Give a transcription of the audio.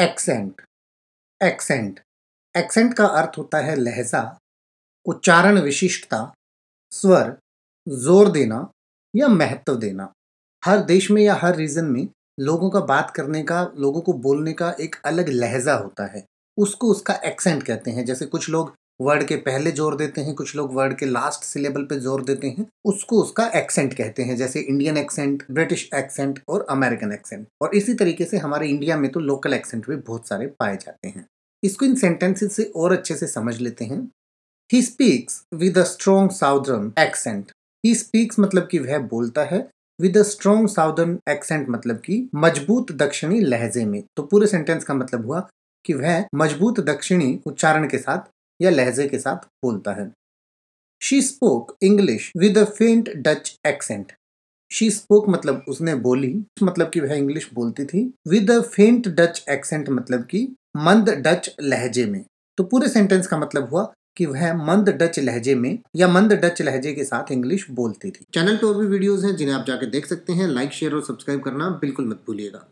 accent accent accent का अर्थ होता है लहजा उच्चारण विशिष्टता स्वर जोर देना या महत्व देना हर देश में या हर रीजन में लोगों का बात करने का लोगों को बोलने का एक अलग लहजा होता है उसको उसका एक्सेंट कहते हैं जैसे कुछ लोग वर्ड के पहले जोर देते हैं कुछ लोग वर्ड के लास्ट सिलेबल पे जोर देते हैं उसको उसका एक्सेंट कहते हैं जैसे इंडियन एक्सेंट ब्रिटिश एक्सेंट और अमेरिकन एक्सेंट और इसी तरीके से हमारे इंडिया में तो लोकल एक्सेंट भी बहुत सारे पाए जाते हैं इसको इन सेंटेंसेस से और अच्छे से समझ लेते हैं he speaks with a strong southern accent he speaks मतलब कि वह बोलता है with a strong southern accent मतलब कि मजबूत दक्षिणी लहजे में तो पूरे सेंटेंस का मतलब हुआ कि वह मजबूत दक्षिणी उच्चारण के साथ या लहजे के साथ बोलता है she spoke English with a faint Dutch accent she spoke मतलब उसने बोली मतलब कि वह इंग्लिश बोलती थी with a faint Dutch accent मतलब कि मंद डच लहजे में तो पूरे सेंटेंस का मतलब हुआ कि वह मंद डच लहजे में या मंद डच लहजे के साथ इंग्लिश बोलती थी चैनल पर और भी वीडियोस हैं जिन्हें आप जाके देख सकते हैं लाइक शेयर और सब्सक्राइब करना बिल्कुल मत भूलिएगा